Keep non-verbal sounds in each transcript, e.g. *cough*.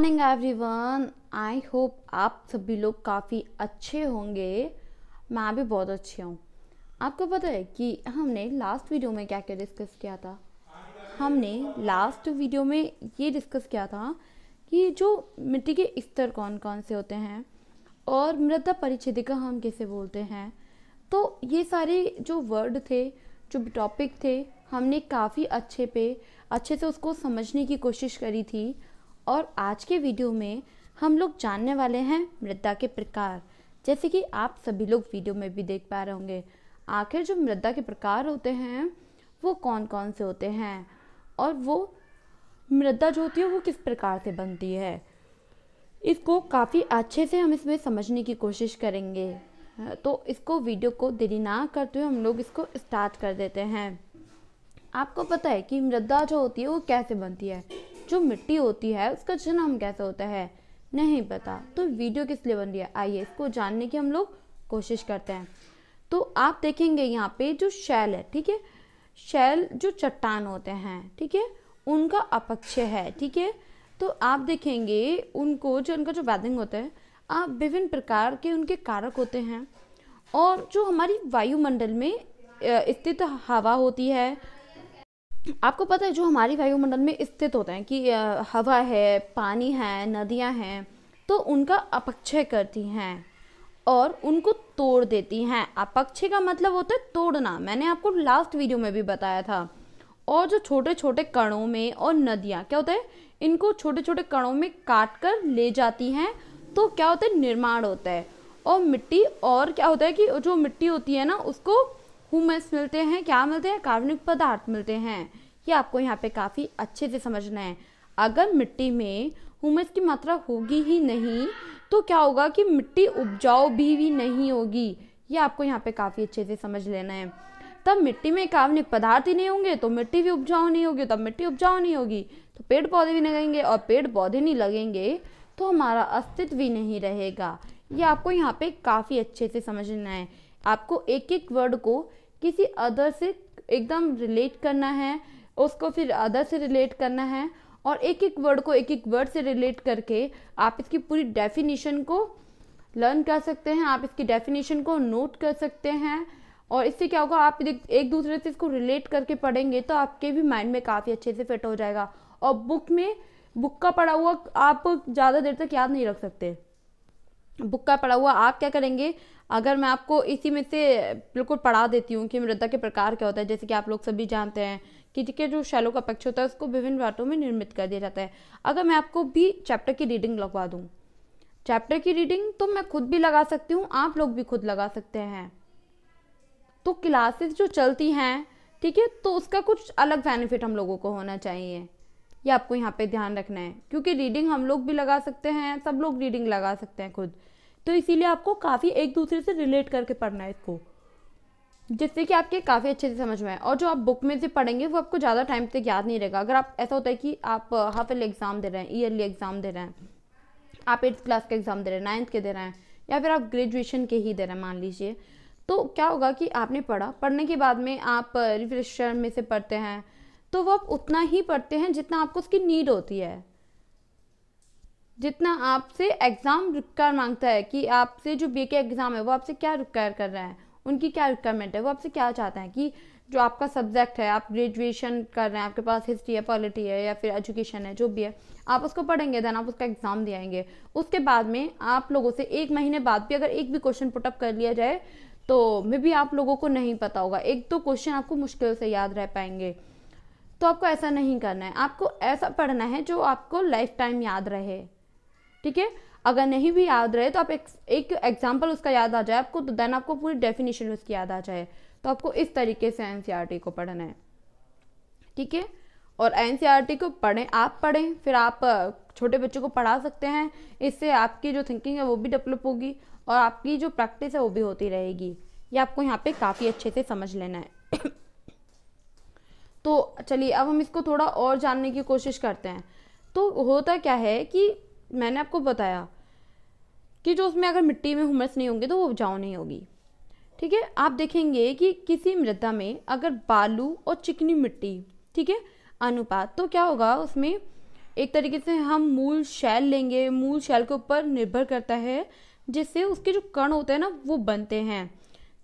morning one I hope आप सभी लोग काफ़ी अच्छे होंगे मैं भी बहुत अच्छी हूँ आपको पता है कि हमने लास्ट वीडियो में क्या क्या डिस्कस किया था हमने लास्ट वीडियो में ये डिस्कस किया था कि जो मिट्टी के स्तर कौन कौन से होते हैं और मृदा परिच्छेदिका हम कैसे बोलते हैं तो ये सारे जो वर्ड थे जो टॉपिक थे हमने काफ़ी अच्छे पे अच्छे से उसको समझने की कोशिश करी थी और आज के वीडियो में हम लोग जानने वाले हैं मृदा के प्रकार जैसे कि आप सभी लोग वीडियो में भी देख पा रहे होंगे आखिर जो मृदा के प्रकार होते हैं वो कौन कौन से होते हैं और वो मृदा जो होती है वो किस प्रकार से बनती है इसको काफ़ी अच्छे से हम इसमें समझने की कोशिश करेंगे तो इसको वीडियो को देरी ना करते हुए हम लोग इसको स्टार्ट कर देते हैं आपको पता है कि मृदा जो होती है वो कैसे बनती है जो मिट्टी होती है उसका जन्म कैसे होता है नहीं पता तो वीडियो किस लिए बन रही है आइए इसको जानने की हम लोग कोशिश करते हैं तो आप देखेंगे यहाँ पे जो शैल है ठीक है शैल जो चट्टान होते हैं ठीक है उनका अपक्षय है ठीक है तो आप देखेंगे उनको जो उनका जो वैदिंग होता है आप विभिन्न प्रकार के उनके कारक होते हैं और जो हमारी वायुमंडल में स्थित हवा होती है आपको पता है जो हमारी वायुमंडल में स्थित होते हैं कि हवा है पानी है नदियां हैं तो उनका अपक्षय करती हैं और उनको तोड़ देती हैं अपक्षय का मतलब होता है तोड़ना मैंने आपको लास्ट वीडियो में भी बताया था और जो छोटे छोटे कणों में और नदियाँ क्या होता है इनको छोटे छोटे कणों में काट कर ले जाती हैं तो क्या होता है निर्माण होता है और मिट्टी और क्या होता है कि जो मिट्टी होती है ना उसको हुमस मिलते हैं क्या मिलते हैं कार्बनिक पदार्थ मिलते हैं ये आपको यहाँ पे काफ़ी अच्छे से समझना है अगर मिट्टी में हुमस की मात्रा होगी ही नहीं तो क्या होगा कि मिट्टी उपजाऊ भी, भी नहीं होगी ये आपको यहाँ पे काफ़ी अच्छे से समझ लेना है तब मिट्टी में कार्बनिक पदार्थ ही नहीं होंगे तो मिट्टी भी उपजाऊ नहीं होगी तब मिट्टी उपजाऊ नहीं होगी तो पेड़ पौधे भी लगेंगे और पेड़ पौधे नहीं लगेंगे तो हमारा अस्तित्व भी नहीं रहेगा ये आपको यहाँ पे काफ़ी अच्छे से समझ लेना है आपको एक एक वर्ड को किसी अदर से एकदम रिलेट करना है उसको फिर अदर से रिलेट करना है और एक एक वर्ड को एक एक वर्ड से रिलेट करके आप इसकी पूरी डेफिनेशन को लर्न कर सकते हैं आप इसकी डेफिनेशन को नोट कर सकते हैं और इससे क्या होगा आप एक दूसरे से इसको रिलेट करके पढ़ेंगे तो आपके भी माइंड में काफ़ी अच्छे से फिट हो जाएगा और बुक में बुक का पढ़ा हुआ आप ज़्यादा देर तक याद नहीं रख सकते बुक का पढ़ा हुआ आप क्या करेंगे अगर मैं आपको इसी में से बिल्कुल पढ़ा देती हूँ कि मृदा के प्रकार क्या होता है जैसे कि आप लोग सभी जानते हैं कि ठीक है जो शैलों का पक्ष होता है उसको विभिन्न वाटों में निर्मित कर दिया जाता है अगर मैं आपको भी चैप्टर की रीडिंग लगवा दूँ चैप्टर की रीडिंग तो मैं खुद भी लगा सकती हूँ आप लोग भी खुद लगा सकते हैं तो क्लासेस जो चलती हैं ठीक है तो उसका कुछ अलग बेनिफिट हम लोगों को होना चाहिए ये आपको यहाँ पे ध्यान रखना है क्योंकि रीडिंग हम लोग भी लगा सकते हैं सब लोग रीडिंग लगा सकते हैं खुद तो इसीलिए आपको काफ़ी एक दूसरे से रिलेट करके पढ़ना है इसको जिससे कि आपके काफ़ी अच्छे से समझ में आए और जो आप बुक में से पढ़ेंगे वो आपको ज़्यादा टाइम तक याद नहीं रहेगा अगर आप ऐसा होता है कि आप हाफ ईयरली एग्ज़ाम दे रहे हैं ईयरली एग्ज़ाम दे रहे हैं आप एट्थ क्लास के एग्ज़ाम दे रहे हैं नाइन्थ के दे रहे हैं या फिर आप ग्रेजुएशन के ही दे रहे हैं मान लीजिए तो क्या होगा कि आपने पढ़ा पढ़ने के बाद में आप रिफ्रेशर में से पढ़ते हैं तो वो आप उतना ही पढ़ते हैं जितना आपको उसकी नीड होती है जितना आपसे एग्ज़ाम रिक्वायर मांगता है कि आपसे जो बी के एग्ज़ाम है वो आपसे क्या रिक्वायर कर रहा है उनकी क्या रिक्वायरमेंट है वो आपसे क्या चाहते हैं कि जो आपका सब्जेक्ट है आप ग्रेजुएशन कर रहे हैं आपके पास हिस्ट्री है पॉलिटी है या फिर एजुकेशन है जो भी है आप उसको पढ़ेंगे देन आप उसका एग्ज़ाम आएंगे उसके बाद में आप लोगों से एक महीने बाद भी अगर एक भी क्वेश्चन पुटअप कर लिया जाए तो मे भी आप लोगों को नहीं पता होगा एक दो क्वेश्चन आपको मुश्किल से याद रह पाएंगे तो आपको ऐसा नहीं करना है आपको ऐसा पढ़ना है जो आपको लाइफ टाइम याद रहे ठीक है अगर नहीं भी याद रहे तो आप एक एक एग्जाम्पल उसका याद आ जाए आपको तो देन आपको पूरी डेफिनेशन उसकी याद आ जाए तो आपको इस तरीके से एन e को पढ़ना है ठीक है और एन e को पढ़ें आप पढ़ें फिर आप छोटे बच्चों को पढ़ा सकते हैं इससे आपकी जो थिंकिंग है वो भी डेवलप होगी और आपकी जो प्रैक्टिस है वो भी होती रहेगी ये आपको यहाँ पे काफ़ी अच्छे से समझ लेना है *coughs* तो चलिए अब हम इसको थोड़ा और जानने की कोशिश करते हैं तो होता क्या है कि मैंने आपको बताया कि जो उसमें अगर मिट्टी में हुमस नहीं होंगे तो वो उपजाऊ नहीं होगी ठीक है आप देखेंगे कि किसी मृदा में अगर बालू और चिकनी मिट्टी ठीक है अनुपात तो क्या होगा उसमें एक तरीके से हम मूल शैल लेंगे मूल शैल के ऊपर निर्भर करता है जिससे उसके जो कण होते हैं ना वो बनते हैं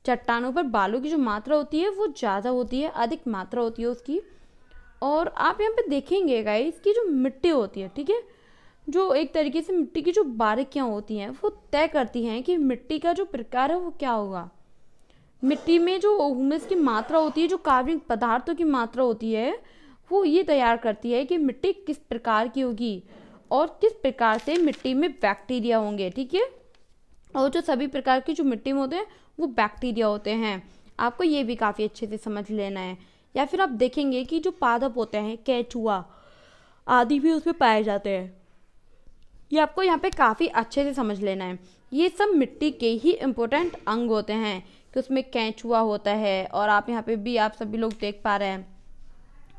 चट्टानों पर बालू की जो मात्रा होती है वो ज़्यादा होती है अधिक मात्रा होती है उसकी और आप यहाँ पे देखेंगे गाइस की जो मिट्टी होती है ठीक है जो एक तरीके से मिट्टी की जो बारीकियाँ होती हैं वो तय करती हैं कि मिट्टी का जो प्रकार है वो क्या होगा मिट्टी में जो ह्यूमस की मात्रा होती है जो कार्बनिक पदार्थों की मात्रा होती है वो ये तैयार करती है कि मिट्टी किस प्रकार की होगी और किस प्रकार से मिट्टी में बैक्टीरिया होंगे ठीक है और जो सभी प्रकार के जो मिट्टी में होते हैं वो बैक्टीरिया होते हैं आपको ये भी काफ़ी अच्छे से समझ लेना है या फिर आप देखेंगे कि जो पादप होते हैं कैचुआ आदि भी उसमें पाए जाते हैं ये आपको यहाँ पे काफ़ी अच्छे से समझ लेना है ये सब मिट्टी के ही इम्पोर्टेंट अंग होते हैं कि उसमें कैंचुआ होता है और आप यहाँ पे भी आप सभी लोग देख पा रहे हैं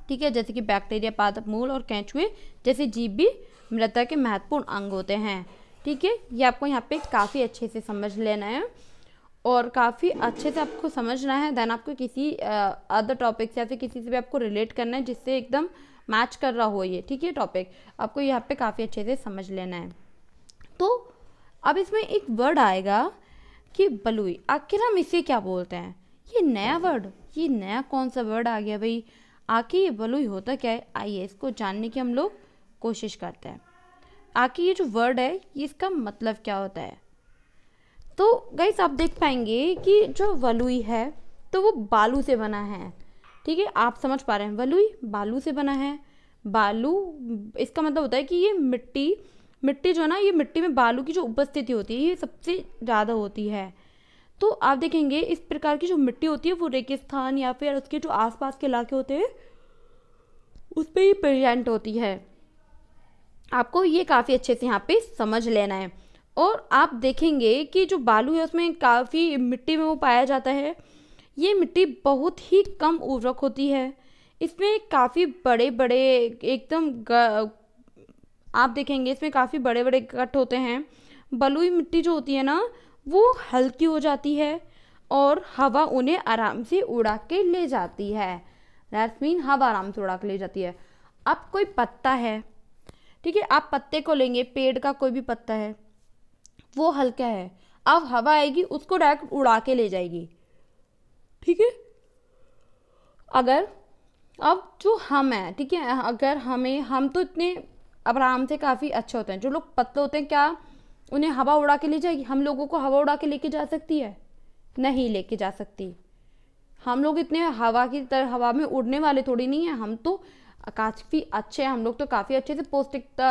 ठीक है जैसे कि बैक्टीरिया पादप मूल और कैंचुए जैसे जीव भी मृदा के महत्वपूर्ण अंग होते हैं ठीक है ये आपको यहाँ पे काफ़ी अच्छे से समझ लेना है और काफ़ी अच्छे से आपको समझना है देन आपको किसी अदर टॉपिक से या फिर किसी से भी आपको रिलेट करना है जिससे एकदम मैच कर रहा हो ये ठीक है टॉपिक आपको यहाँ पे काफ़ी अच्छे से समझ लेना है तो अब इसमें एक वर्ड आएगा कि बलुई आखिर हम इसे क्या बोलते हैं ये नया वर्ड ये नया कौन सा वर्ड आ गया भाई आखिर ये बलुई होता क्या है आइए इसको जानने की हम लोग कोशिश करते हैं आखिर ये जो वर्ड है इसका मतलब क्या होता है तो गाइस आप देख पाएंगे कि जो बलुई है तो वो बालू से बना है ठीक है आप समझ पा रहे हैं वलुई बालू से बना है बालू इसका मतलब होता है कि ये मिट्टी मिट्टी जो है ना ये मिट्टी में बालू की जो उपस्थिति होती है ये सबसे ज़्यादा होती है तो आप देखेंगे इस प्रकार की जो मिट्टी होती है वो रेगिस्तान या फिर उसके जो आसपास के इलाके होते हैं उस पर ही प्रेजेंट होती है आपको ये काफ़ी अच्छे से यहाँ पे समझ लेना है और आप देखेंगे कि जो बालू है उसमें काफ़ी मिट्टी में वो पाया जाता है ये मिट्टी बहुत ही कम उर्वरक होती है इसमें काफ़ी बड़े बड़े एकदम आप देखेंगे इसमें काफ़ी बड़े बड़े कट होते हैं बलुई मिट्टी जो होती है ना वो हल्की हो जाती है और हवा उन्हें आराम से उड़ा के ले जाती है दैट मीन हवा आराम से उड़ा के ले जाती है अब कोई पत्ता है ठीक है आप पत्ते को लेंगे पेड़ का कोई भी पत्ता है वो हल्का है अब हवा आएगी उसको डायरेक्ट उड़ा के ले जाएगी ठीक है अगर अब जो हम हैं ठीक है अगर हमें हम तो इतने आराम से काफ़ी अच्छे होते हैं जो लोग पतले होते हैं क्या उन्हें हवा उड़ा के ले जाएगी हम लोगों को हवा उड़ा के लेके जा सकती है नहीं लेके जा सकती हम लोग इतने हवा की तरह हवा में उड़ने वाले थोड़ी नहीं हैं हम तो काफ़ी अच्छे हैं हम लोग तो काफ़ी अच्छे से पौष्टिकता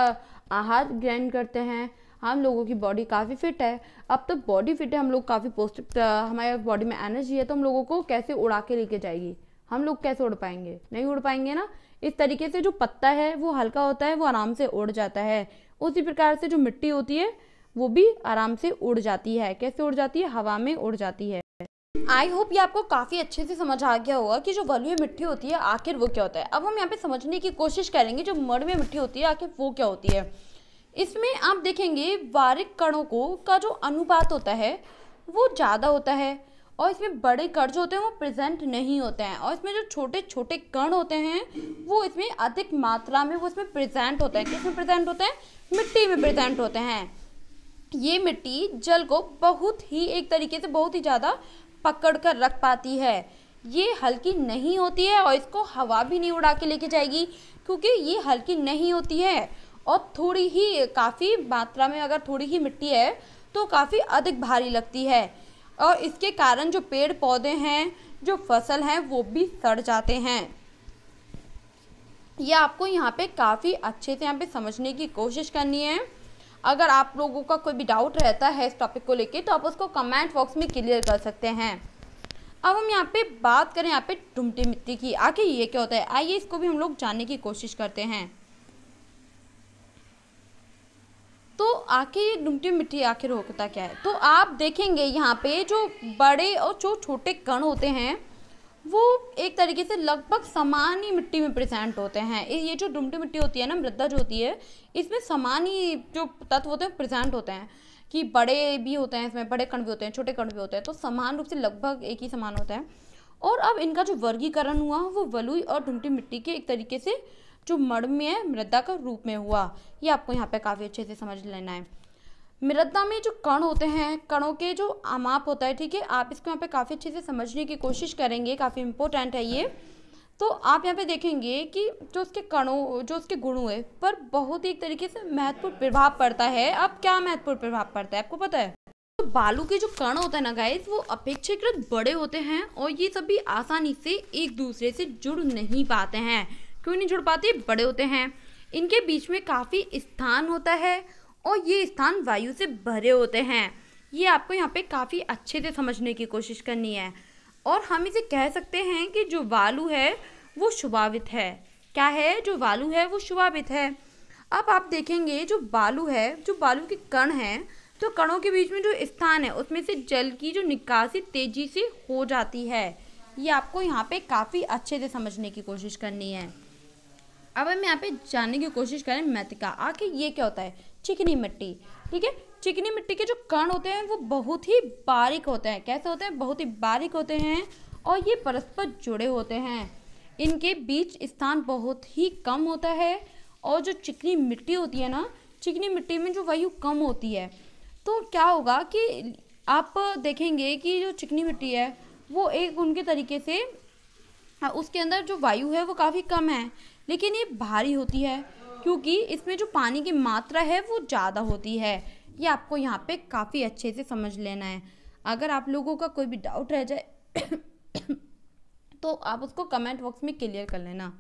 आहार ग्रहण करते हैं हम लोगों की बॉडी काफ़ी फिट है अब तो बॉडी फिट है हम लोग काफ़ी पौष्टिक तो, हमारे बॉडी में एनर्जी है तो हम लोगों को कैसे उड़ा के लेके जाएगी हम लोग कैसे उड़ पाएंगे नहीं उड़ पाएंगे ना इस तरीके से जो पत्ता है वो हल्का होता है वो आराम से उड़ जाता है उसी प्रकार से जो मिट्टी होती है वो भी आराम से उड़ जाती है कैसे उड़ जाती है हवा में उड़ जाती है आई होप ये आपको काफ़ी अच्छे से समझ आ गया होगा कि जो बलुई मिट्टी होती है आखिर वो क्या होता है अब हम यहाँ पे समझने की कोशिश करेंगे जो मड़ में मिट्टी होती है आखिर वो क्या होती है इसमें आप देखेंगे वारिक कणों को का जो अनुपात होता है वो ज़्यादा होता है और इसमें बड़े कण जो होते हैं वो प्रेजेंट नहीं होते हैं और इसमें जो छोटे छोटे कण होते हैं वो इसमें अधिक मात्रा में वो इसमें प्रेजेंट होते हैं किसमें प्रेजेंट होते हैं मिट्टी में प्रेजेंट होते हैं ये मिट्टी जल को बहुत ही एक तरीके से बहुत ही ज़्यादा पकड़ कर रख पाती है ये हल्की नहीं होती है और इसको हवा भी नहीं उड़ा के लेके जाएगी क्योंकि ये हल्की नहीं होती है और थोड़ी ही काफ़ी मात्रा में अगर थोड़ी ही मिट्टी है तो काफ़ी अधिक भारी लगती है और इसके कारण जो पेड़ पौधे हैं जो फसल हैं वो भी सड़ जाते हैं यह आपको यहाँ पे काफ़ी अच्छे से यहाँ पे समझने की कोशिश करनी है अगर आप लोगों का कोई भी डाउट रहता है इस टॉपिक को लेके तो आप उसको कमेंट बॉक्स में क्लियर कर सकते हैं अब हम यहाँ पे बात करें यहाँ पे टुमटी मिट्टी की आखिर ये क्या होता है आइए इसको भी हम लोग जानने की कोशिश करते हैं आखिर ये डुमटी मिट्टी आखिर होता क्या है तो आप देखेंगे यहाँ पे जो बड़े और जो छोटे कण होते हैं वो एक तरीके से लगभग समान ही मिट्टी में प्रेजेंट होते हैं ये जो डुमटी मिट्टी होती है ना मृदा जो होती है इसमें समान ही जो तत्व होते हैं प्रेजेंट होते हैं कि बड़े भी होते हैं इसमें बड़े कण भी होते हैं छोटे कण भी होते हैं तो समान रूप से लगभग एक ही समान होता है और अब इनका जो वर्गीकरण हुआ वो वलुई और डुमटी मिट्टी के एक तरीके से जो मणमय मृदा का रूप में हुआ ये आपको यहाँ पे काफ़ी अच्छे से समझ लेना है मृदा में जो कण होते हैं कणों के जो आमाप होता है ठीक है आप इसको यहाँ पे काफ़ी अच्छे से समझने की कोशिश करेंगे काफ़ी इम्पोर्टेंट है ये तो आप यहाँ पे देखेंगे कि जो उसके कणों जो उसके गुण हुए पर बहुत ही एक तरीके से महत्वपूर्ण प्रभाव पड़ता है अब क्या महत्वपूर्ण प्रभाव पड़ता है आपको पता है तो बालू के जो कण होते हैं ना गाइस वो अपेक्षाकृत बड़े होते हैं और ये सभी आसानी से एक दूसरे से जुड़ नहीं पाते हैं क्यों नहीं जुड़ पाते बड़े होते हैं इनके बीच में काफ़ी स्थान होता है और ये स्थान वायु से भरे होते हैं ये आपको यहाँ पे काफ़ी अच्छे से समझने की कोशिश करनी है और हम इसे कह सकते हैं कि जो वालू है वो शुभावित है क्या है जो वालू है वो शुभावित है अब आप देखेंगे जो बालू है जो बालू के कण हैं तो कणों के बीच में जो स्थान है उसमें से जल की जो निकासी तेजी से हो जाती है ये आपको यहाँ पे काफ़ी अच्छे से समझने की कोशिश करनी है अब हम यहाँ पे जानने की कोशिश करें मैथिका आखिर ये क्या होता है चिकनी मिट्टी ठीक है चिकनी मिट्टी के जो कण होते हैं वो बहुत ही बारीक होते हैं कैसे होते हैं बहुत ही बारीक होते हैं और ये परस्पर जुड़े होते हैं इनके बीच स्थान बहुत ही कम होता है और जो चिकनी मिट्टी होती है ना चिकनी मिट्टी में जो वायु कम होती है तो क्या होगा कि आप देखेंगे कि जो चिकनी मिट्टी है वो एक उनके तरीके से उसके अंदर जो वायु है वो काफ़ी कम है लेकिन ये भारी होती है क्योंकि इसमें जो पानी की मात्रा है वो ज़्यादा होती है ये आपको यहाँ पे काफ़ी अच्छे से समझ लेना है अगर आप लोगों का कोई भी डाउट रह जाए *coughs* तो आप उसको कमेंट बॉक्स में क्लियर कर लेना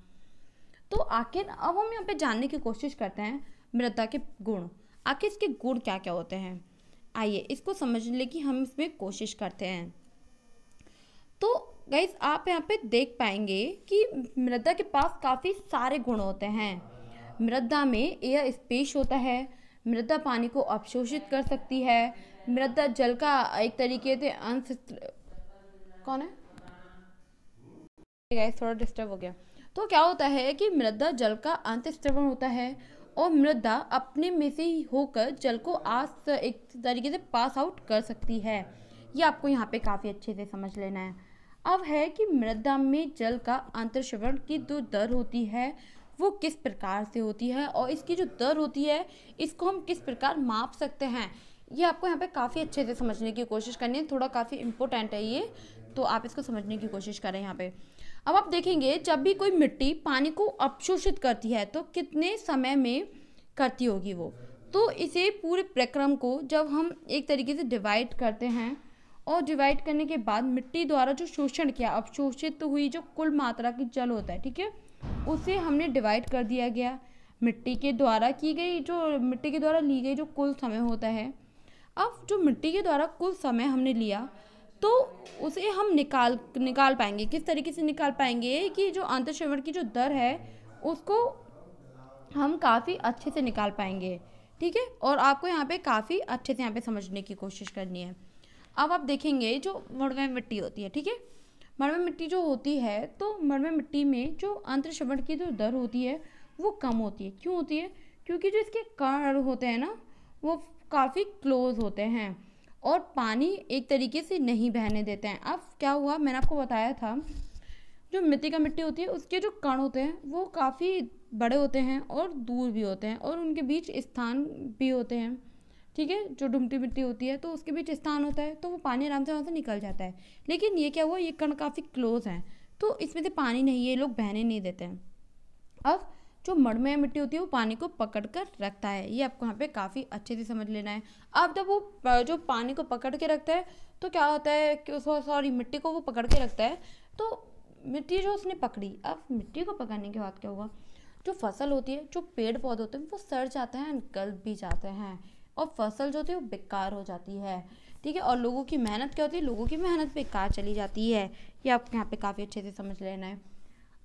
तो आखिर अब हम यहाँ पे जानने की कोशिश करते हैं मृदा के गुण आखिर इसके गुण क्या क्या होते हैं आइए इसको समझने की हम इसमें कोशिश करते हैं गाइज आप यहाँ पे देख पाएंगे कि मृदा के पास काफ़ी सारे गुण होते हैं मृदा में एयर स्पेस होता है मृदा पानी को अवशोषित कर सकती है मृदा जल का एक तरीके से अंश कौन है गाइस थोड़ा डिस्टर्ब हो गया तो क्या होता है कि मृदा जल का अंत स्त्रवण होता है और मृदा अपने में से ही होकर जल को आस एक तरीके से पास आउट कर सकती है ये आपको यहाँ पे काफ़ी अच्छे से समझ लेना है अब है कि मृदा में जल का श्रवण की जो दर होती है वो किस प्रकार से होती है और इसकी जो दर होती है इसको हम किस प्रकार माप सकते हैं ये आपको यहाँ पे काफ़ी अच्छे से समझने की कोशिश करनी है थोड़ा काफ़ी इम्पोर्टेंट है ये तो आप इसको समझने की कोशिश करें यहाँ पे अब आप देखेंगे जब भी कोई मिट्टी पानी को अपशोषित करती है तो कितने समय में करती होगी वो तो इसे पूरे प्रक्रम को जब हम एक तरीके से डिवाइड करते हैं और डिवाइड करने के बाद मिट्टी द्वारा जो शोषण किया अवशोषित तो हुई जो कुल मात्रा की जल होता है ठीक है उसे हमने डिवाइड कर दिया गया मिट्टी के द्वारा की गई जो मिट्टी के द्वारा ली गई जो कुल समय होता है अब जो मिट्टी के द्वारा कुल समय हमने लिया तो उसे हम निकाल निकाल पाएंगे किस तरीके से निकाल पाएंगे कि जो अंतश्रवण की जो दर है उसको हम काफ़ी अच्छे से निकाल पाएंगे ठीक है और आपको यहाँ पे काफ़ी अच्छे से यहाँ पे समझने की कोशिश करनी है अब आप देखेंगे जो मड़वे मिट्टी होती है ठीक है मड़वे मिट्टी जो होती है तो मड़वे मिट्टी में जो अंतरश्रवण की जो दर होती है वो कम होती है क्यों होती है क्योंकि जो इसके कण होते हैं ना वो काफ़ी क्लोज होते हैं और पानी एक तरीके से नहीं बहने देते हैं अब क्या हुआ मैंने आपको बताया था जो मिट्टी का मिट्टी होती है उसके जो कण होते हैं वो काफ़ी बड़े होते हैं और दूर भी होते हैं और उनके बीच स्थान भी होते हैं ठीक है जो डुमटी मिट्टी होती है तो उसके बीच स्थान होता है तो वो पानी आराम से वहाँ से निकल जाता है लेकिन ये क्या हुआ ये कण काफ़ी क्लोज हैं तो इसमें से पानी नहीं है लोग बहने नहीं देते हैं अब जो मड़मय मिट्टी होती है वो पानी को पकड़ कर रखता है ये आपको यहाँ पे काफ़ी अच्छे से समझ लेना है अब जब वो जो पानी को पकड़ के रखता है तो क्या होता है कि सॉरी मिट्टी को वो पकड़ के रखता है तो मिट्टी जो उसने पकड़ी अब मिट्टी को पकड़ने के बाद क्या होगा जो फसल होती है जो पेड़ पौधे होते हैं वो सड़ जाते हैं गल भी जाते हैं और फसल जो होती है वो बेकार हो जाती है ठीक है और लोगों की मेहनत क्या होती है लोगों की मेहनत बेकार चली जाती है ये आप यहाँ पे काफ़ी अच्छे से समझ लेना है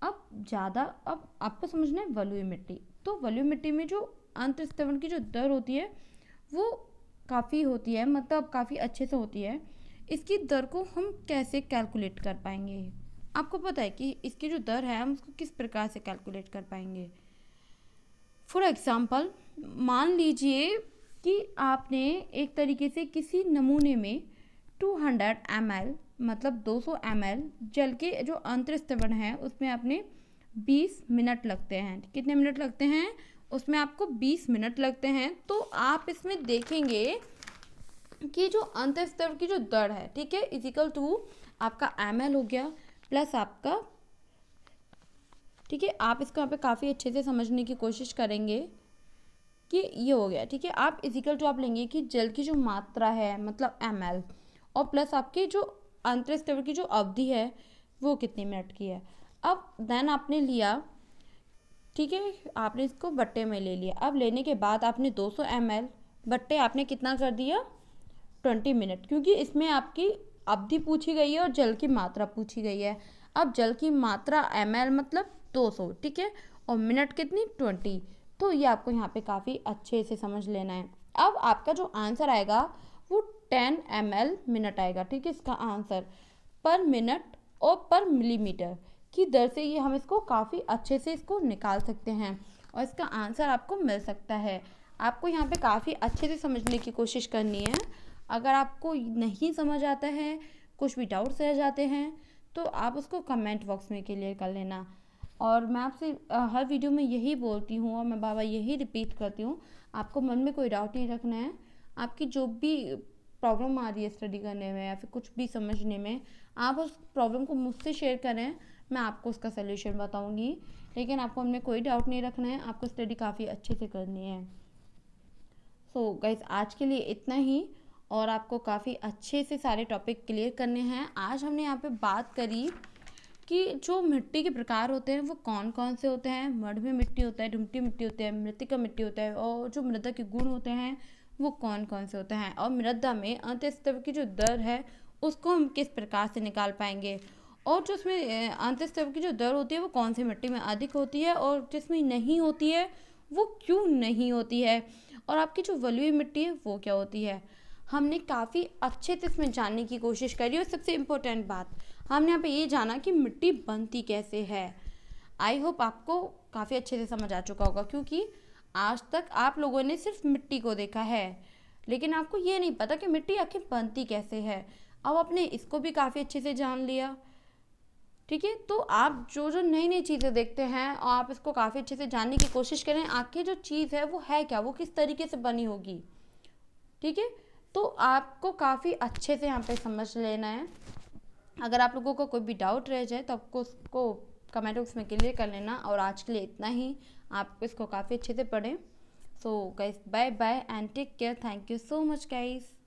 अब ज़्यादा अब आपको समझना है वलुई मिट्टी तो वलुई मिट्टी में जो अंत स्तवन की जो दर होती है वो काफ़ी होती है मतलब काफ़ी अच्छे से होती है इसकी दर को हम कैसे कैलकुलेट कर पाएंगे आपको पता है कि इसकी जो दर है हम उसको किस प्रकार से कैलकुलेट कर पाएंगे फॉर एग्ज़ाम्पल मान लीजिए कि आपने एक तरीके से किसी नमूने में 200 हंड्रेड मतलब 200 सौ जल के जो अंतर स्तवन है उसमें आपने 20 मिनट लगते हैं कितने मिनट लगते हैं उसमें आपको 20 मिनट लगते हैं तो आप इसमें देखेंगे कि जो अंतस्तव की जो दर है ठीक है इजिकल टू आपका एम हो गया प्लस आपका ठीक है आप इसको यहाँ पे काफ़ी अच्छे से समझने की कोशिश करेंगे कि ये हो गया ठीक है आप इजिकल टू तो आप लेंगे कि जल की जो मात्रा है मतलब एम और प्लस आपकी जो अंतरिस्टवर की जो अवधि है वो कितनी मिनट की है अब देन आपने लिया ठीक है आपने इसको बट्टे में ले लिया अब लेने के बाद आपने 200 सौ बट्टे आपने कितना कर दिया 20 मिनट क्योंकि इसमें आपकी अवधि पूछी गई है और जल की मात्रा पूछी गई है अब जल की मात्रा एम मतलब 200 ठीक है और मिनट कितनी तो ये आपको यहाँ पे काफ़ी अच्छे से समझ लेना है अब आपका जो आंसर आएगा वो टेन एम मिनट आएगा ठीक है इसका आंसर पर मिनट और पर मिलीमीटर की दर से ये हम इसको काफ़ी अच्छे से इसको निकाल सकते हैं और इसका आंसर आपको मिल सकता है आपको यहाँ पे काफ़ी अच्छे से समझने की कोशिश करनी है अगर आपको नहीं समझ आता है कुछ भी डाउट्स रह जाते हैं तो आप उसको कमेंट बॉक्स में क्लियर कर लेना और मैं आपसे हर वीडियो में यही बोलती हूँ और मैं बाबा यही रिपीट करती हूँ आपको मन में कोई डाउट नहीं रखना है आपकी जो भी प्रॉब्लम आ रही है स्टडी करने में या फिर कुछ भी समझने में आप उस प्रॉब्लम को मुझसे शेयर करें मैं आपको उसका सलूशन बताऊंगी लेकिन आपको हमने कोई डाउट नहीं रखना है आपको स्टडी काफ़ी अच्छे से करनी है सो so, गाइज आज के लिए इतना ही और आपको काफ़ी अच्छे से सारे टॉपिक क्लियर करने हैं आज हमने यहाँ पे बात करी कि जो मिट्टी के प्रकार होते हैं वो कौन कौन से होते हैं मढ़ में मिट्टी होता है ढुमटी मिट्टी होती है मृतिका मिट्टी होता है और जो मृदा के गुण होते हैं वो कौन कौन से होते हैं और मृदा में अंत्यस्तव की जो दर है उसको हम किस प्रकार से निकाल पाएंगे और जो उसमें अंत्यस्तव की जो दर होती है वो कौन सी मिट्टी में अधिक होती है और जिसमें नहीं होती है वो क्यों नहीं होती है और आपकी जो वलुई मिट्टी है वो क्या होती है हमने काफ़ी अच्छे से इसमें जानने की कोशिश करी और सबसे इम्पोर्टेंट बात हमने यहाँ पे ये जाना कि मिट्टी बनती कैसे है आई होप आपको काफ़ी अच्छे से समझ आ चुका होगा क्योंकि आज तक आप लोगों ने सिर्फ मिट्टी को देखा है लेकिन आपको ये नहीं पता कि मिट्टी आखिर बनती कैसे है अब आपने इसको भी काफ़ी अच्छे से जान लिया ठीक है तो आप जो जो नई नई चीज़ें देखते हैं और आप इसको काफ़ी अच्छे से जानने की कोशिश करें आखिर जो चीज़ है वो है क्या वो किस तरीके से बनी होगी ठीक है तो आपको काफ़ी अच्छे से यहाँ पे समझ लेना है अगर आप लोगों को कोई भी डाउट रह जाए तो आपको उसको कमेंट बॉक्स में क्लियर कर लेना और आज के लिए इतना ही आप इसको काफ़ी अच्छे से पढ़ें so guys bye bye and take care thank you so much guys